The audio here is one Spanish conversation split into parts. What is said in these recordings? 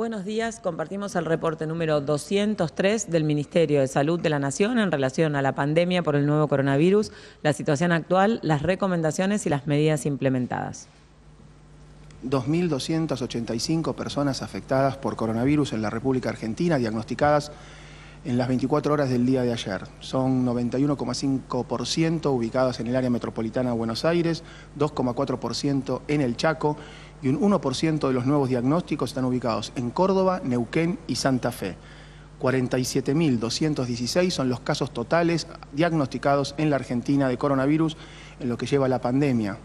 Buenos días, compartimos el reporte número 203 del Ministerio de Salud de la Nación en relación a la pandemia por el nuevo coronavirus, la situación actual, las recomendaciones y las medidas implementadas. 2.285 personas afectadas por coronavirus en la República Argentina, diagnosticadas en las 24 horas del día de ayer. Son 91,5% ubicadas en el área metropolitana de Buenos Aires, 2,4% en el Chaco y un 1% de los nuevos diagnósticos están ubicados en Córdoba, Neuquén y Santa Fe. 47.216 son los casos totales diagnosticados en la Argentina de coronavirus en lo que lleva la pandemia.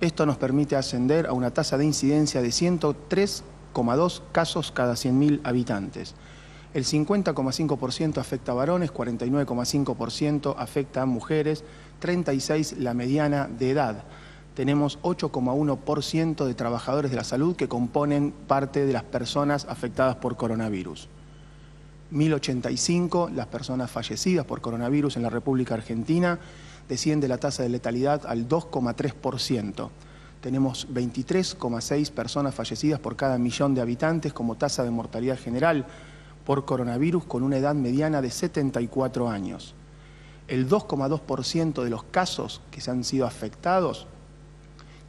Esto nos permite ascender a una tasa de incidencia de 103,2 casos cada 100.000 habitantes. El 50,5% afecta a varones, 49,5% afecta a mujeres, 36 la mediana de edad. Tenemos 8,1% de trabajadores de la salud que componen parte de las personas afectadas por coronavirus. 1.085 las personas fallecidas por coronavirus en la República Argentina, desciende la tasa de letalidad al 2,3%. Tenemos 23,6 personas fallecidas por cada millón de habitantes como tasa de mortalidad general por coronavirus con una edad mediana de 74 años. El 2,2% de los casos que se han sido afectados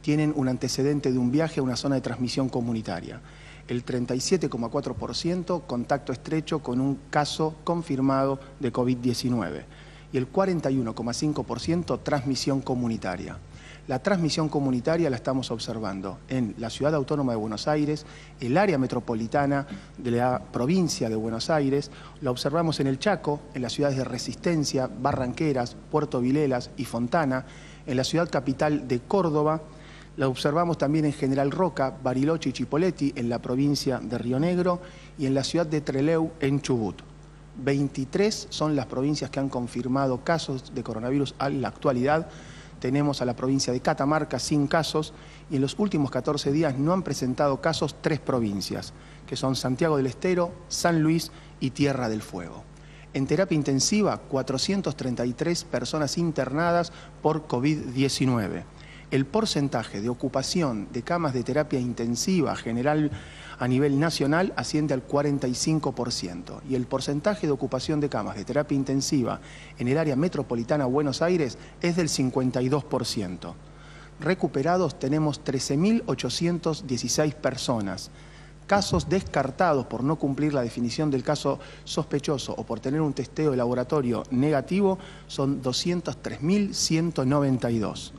tienen un antecedente de un viaje a una zona de transmisión comunitaria. El 37,4% contacto estrecho con un caso confirmado de COVID-19 y el 41,5% transmisión comunitaria la transmisión comunitaria la estamos observando en la Ciudad Autónoma de Buenos Aires, el área metropolitana de la provincia de Buenos Aires, la observamos en el Chaco, en las ciudades de Resistencia, Barranqueras, Puerto Vilelas y Fontana, en la ciudad capital de Córdoba, la observamos también en General Roca, Bariloche y Chipoleti, en la provincia de Río Negro, y en la ciudad de Treleu, en Chubut. 23 son las provincias que han confirmado casos de coronavirus a la actualidad tenemos a la provincia de Catamarca sin casos y en los últimos 14 días no han presentado casos tres provincias, que son Santiago del Estero, San Luis y Tierra del Fuego. En terapia intensiva, 433 personas internadas por COVID-19 el porcentaje de ocupación de camas de terapia intensiva general a nivel nacional asciende al 45% y el porcentaje de ocupación de camas de terapia intensiva en el área metropolitana Buenos Aires es del 52%. Recuperados tenemos 13.816 personas. Casos descartados por no cumplir la definición del caso sospechoso o por tener un testeo de laboratorio negativo son 203.192.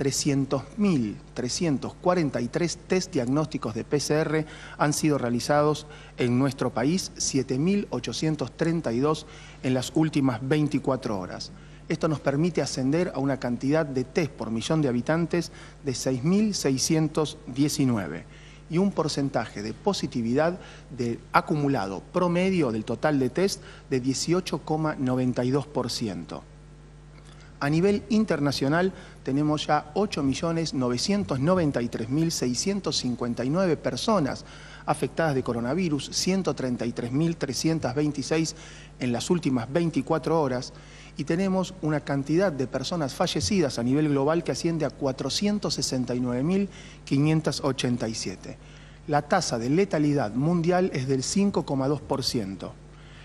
300.343 test diagnósticos de PCR han sido realizados en nuestro país, 7.832 en las últimas 24 horas. Esto nos permite ascender a una cantidad de test por millón de habitantes de 6.619 y un porcentaje de positividad de acumulado promedio del total de test de 18,92%. A nivel internacional tenemos ya 8.993.659 personas afectadas de coronavirus, 133.326 en las últimas 24 horas y tenemos una cantidad de personas fallecidas a nivel global que asciende a 469.587. La tasa de letalidad mundial es del 5,2%.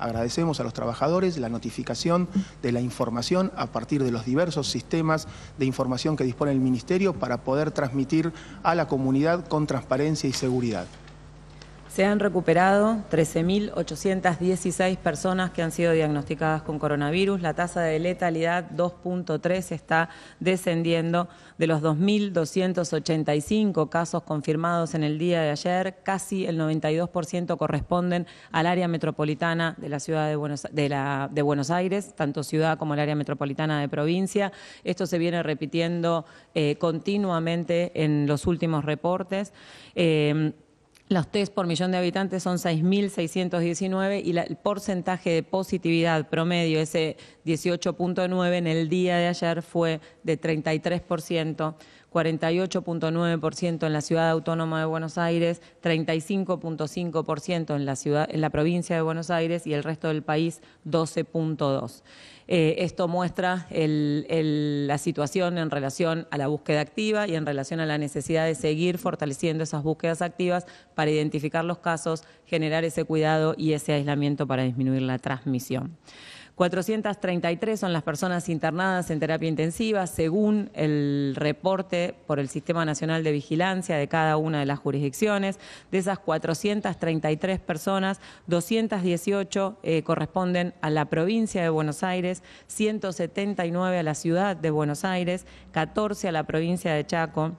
Agradecemos a los trabajadores la notificación de la información a partir de los diversos sistemas de información que dispone el Ministerio para poder transmitir a la comunidad con transparencia y seguridad. Se han recuperado 13.816 personas que han sido diagnosticadas con coronavirus. La tasa de letalidad 2.3 está descendiendo de los 2.285 casos confirmados en el día de ayer. Casi el 92% corresponden al área metropolitana de la ciudad de Buenos, Aires, tanto ciudad como el área metropolitana de provincia. Esto se viene repitiendo eh, continuamente en los últimos reportes. Eh, los test por millón de habitantes son 6.619 y el porcentaje de positividad promedio, ese 18.9 en el día de ayer, fue de 33%. 48.9% en la ciudad autónoma de Buenos Aires, 35.5% en la en la provincia de Buenos Aires y el resto del país 12.2. Eh, esto muestra la situación en relación a la búsqueda activa y en relación a la necesidad de seguir fortaleciendo esas búsquedas activas para identificar los casos, generar ese cuidado y ese aislamiento para disminuir la transmisión. 433 son las personas internadas en terapia intensiva, según el reporte por el Sistema Nacional de Vigilancia de cada una de las jurisdicciones. De esas 433 personas, 218 eh, corresponden a la provincia de Buenos Aires, 179 a la ciudad de Buenos Aires, 14 a la provincia de Chaco.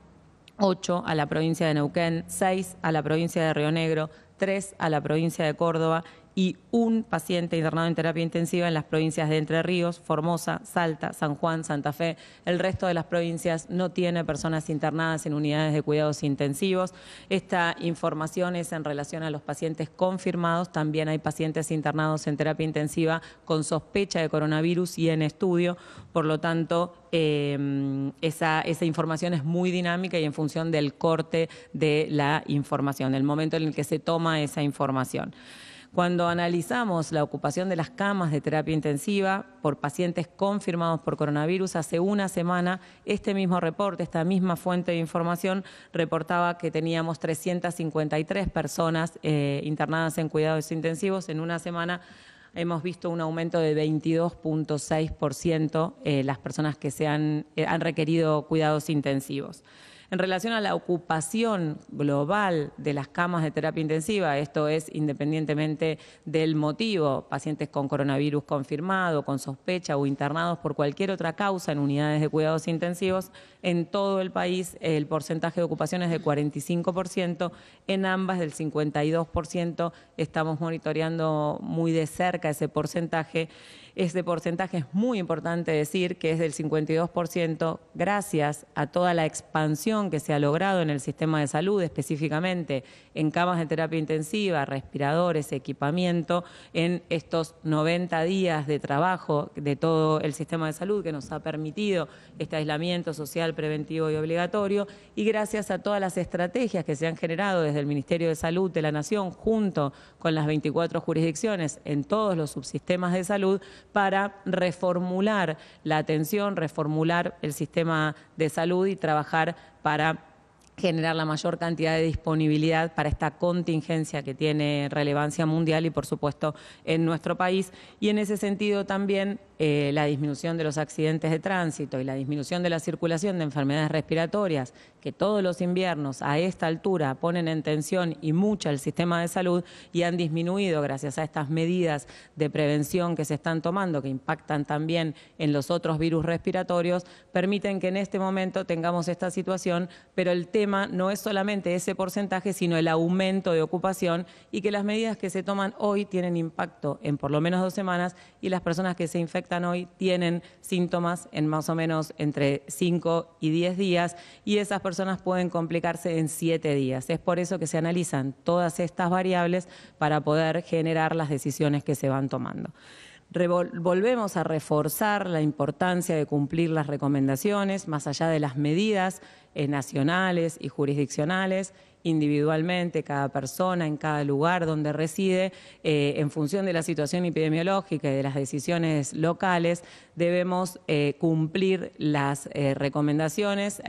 8 a la provincia de Neuquén, 6 a la provincia de Río Negro, 3 a la provincia de Córdoba y un paciente internado en terapia intensiva en las provincias de Entre Ríos, Formosa, Salta, San Juan, Santa Fe. El resto de las provincias no tiene personas internadas en unidades de cuidados intensivos. Esta información es en relación a los pacientes confirmados. También hay pacientes internados en terapia intensiva con sospecha de coronavirus y en estudio. Por lo tanto, eh, esa información es muy dinámica y en función del corte de la información, del momento en el que se toma esa información. Cuando analizamos la ocupación de las camas de terapia intensiva por pacientes confirmados por coronavirus, hace una semana este mismo reporte, esta misma fuente de información, reportaba que teníamos 353 personas eh, internadas en cuidados intensivos en una semana hemos visto un aumento de 22.6% eh, las personas que se han eh, requerido cuidados intensivos en relación a la ocupación global de las camas de terapia intensiva, esto es independientemente del motivo, pacientes con coronavirus confirmado, con sospecha o internados por cualquier otra causa en unidades de cuidados intensivos, en todo el país el porcentaje de ocupación es del 45%, en ambas del 52%, estamos monitoreando muy de cerca ese porcentaje. Ese porcentaje es muy importante decir que es del 52% gracias a toda la expansión que se ha logrado en el sistema de salud, específicamente en camas de terapia intensiva, respiradores, equipamiento, en estos 90 días de trabajo de todo el sistema de salud que nos ha permitido este aislamiento social preventivo y obligatorio, y gracias a todas las estrategias que se han generado desde el Ministerio de Salud de la Nación, junto con las 24 jurisdicciones en todos los subsistemas de salud, para reformular la atención, reformular el sistema de salud y trabajar para generar la mayor cantidad de disponibilidad para esta contingencia que tiene relevancia mundial y, por supuesto, en nuestro país. Y en ese sentido también eh, la disminución de los accidentes de tránsito y la disminución de la circulación de enfermedades respiratorias, que todos los inviernos a esta altura ponen en tensión y mucha el sistema de salud y han disminuido gracias a estas medidas de prevención que se están tomando, que impactan también en los otros virus respiratorios, permiten que en este momento tengamos esta situación, pero el tema no es solamente ese porcentaje, sino el aumento de ocupación y que las medidas que se toman hoy tienen impacto en por lo menos dos semanas y las personas que se infectan hoy tienen síntomas en más o menos entre 5 y 10 días y esas personas pueden complicarse en 7 días. Es por eso que se analizan todas estas variables para poder generar las decisiones que se van tomando volvemos a reforzar la importancia de cumplir las recomendaciones, más allá de las medidas eh, nacionales y jurisdiccionales, individualmente, cada persona, en cada lugar donde reside, eh, en función de la situación epidemiológica y de las decisiones locales, debemos eh, cumplir las eh, recomendaciones,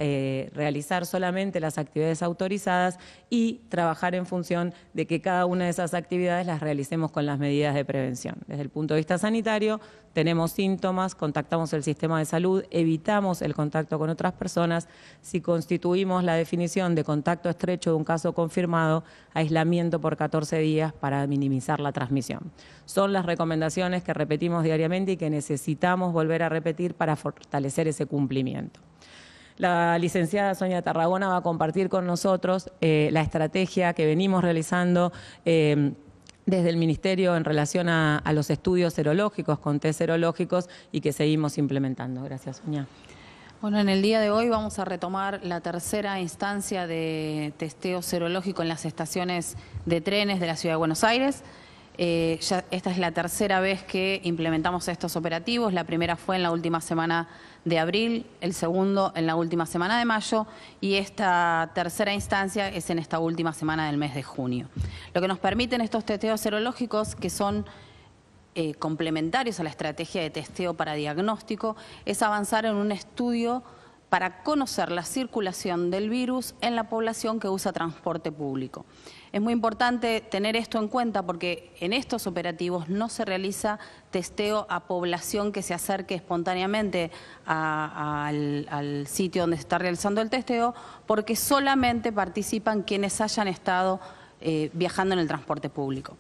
realizar solamente las actividades autorizadas y trabajar en función de que cada una de esas actividades las realicemos con las medidas de prevención. Desde el punto de vista sanitario, tenemos síntomas, contactamos el sistema de salud, evitamos el contacto con otras personas. Si constituimos la definición de contacto estrecho un caso confirmado, aislamiento por 14 días para minimizar la transmisión. Son las recomendaciones que repetimos diariamente y que necesitamos volver a repetir para fortalecer ese cumplimiento. La licenciada Sonia Tarragona va a compartir con nosotros eh, la estrategia que venimos realizando. Eh, desde el Ministerio en relación a, a los estudios serológicos, con test serológicos y que seguimos implementando. Gracias, Sonia. Bueno, en el día de hoy vamos a retomar la tercera instancia de testeo serológico en las estaciones de trenes de la Ciudad de Buenos Aires. Eh, esta es la tercera vez que implementamos estos operativos. La primera fue en la última semana de abril, el segundo en la última semana de mayo y esta tercera instancia es en esta última semana del mes de junio. Lo que nos permiten estos testeos serológicos, que son eh, complementarios a la estrategia de testeo para diagnóstico es avanzar en un estudio para conocer la circulación del virus en la población que usa transporte público. Es muy importante tener esto en cuenta porque en estos operativos no se realiza testeo a población que se acerque espontáneamente al, sitio donde se está realizando el testeo, porque solamente participan quienes hayan estado eh, viajando en el transporte público.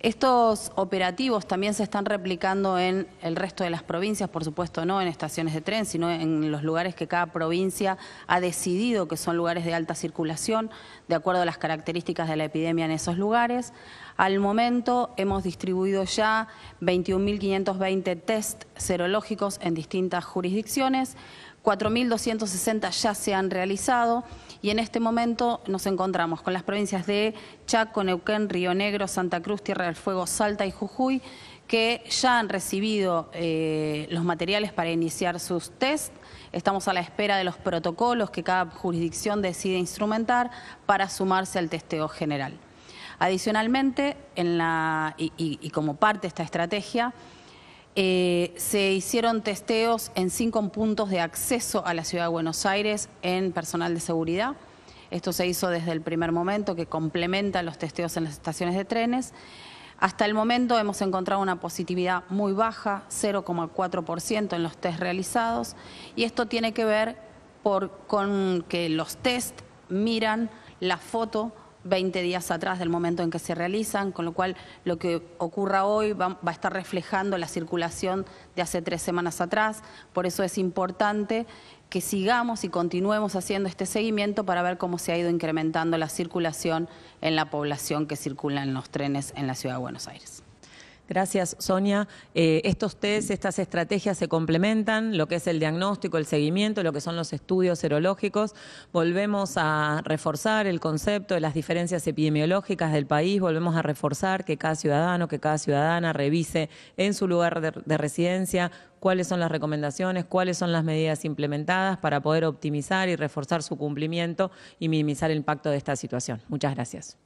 Estos operativos también se están replicando en el resto de las provincias, por supuesto no en estaciones de tren, sino en los lugares que cada provincia ha decidido que son lugares de alta circulación, de acuerdo a las características de la epidemia en esos lugares. Al momento hemos distribuido ya 21.520 test serológicos en distintas jurisdicciones, 4.260 ya se han realizado y en este momento nos encontramos con las provincias de Chaco, Neuquén, Río Negro, Santa Cruz, Tierra del Fuego, Salta y Jujuy, que ya han recibido eh, los materiales para iniciar sus test. Estamos a la espera de los protocolos que cada jurisdicción decide instrumentar para sumarse al testeo general. Adicionalmente, en la, y como parte de esta estrategia, eh, se hicieron testeos en cinco puntos de acceso a la ciudad de Buenos Aires en personal de seguridad. Esto se hizo desde el primer momento, que complementa los testeos en las estaciones de trenes. Hasta el momento hemos encontrado una positividad muy baja, 0,4% en los test realizados, y esto tiene que ver con que los test miran la foto 20 días atrás del momento en que se realizan, con lo cual lo que ocurra hoy va, va a estar reflejando la circulación de hace tres semanas atrás. Por eso es importante que sigamos y continuemos haciendo este seguimiento para ver cómo se ha ido incrementando la circulación en la población que circula en los trenes en la Ciudad de Buenos Aires. Gracias, Sonia. Eh, estos test, estas estrategias se complementan, lo que es el diagnóstico, el seguimiento, lo que son los estudios serológicos. Volvemos a reforzar el concepto de las diferencias epidemiológicas del país, volvemos a reforzar que cada ciudadano, que cada ciudadana revise en su lugar de residencia cuáles son las recomendaciones, cuáles son las medidas implementadas para poder optimizar y reforzar su cumplimiento y minimizar el impacto de esta situación. Muchas gracias.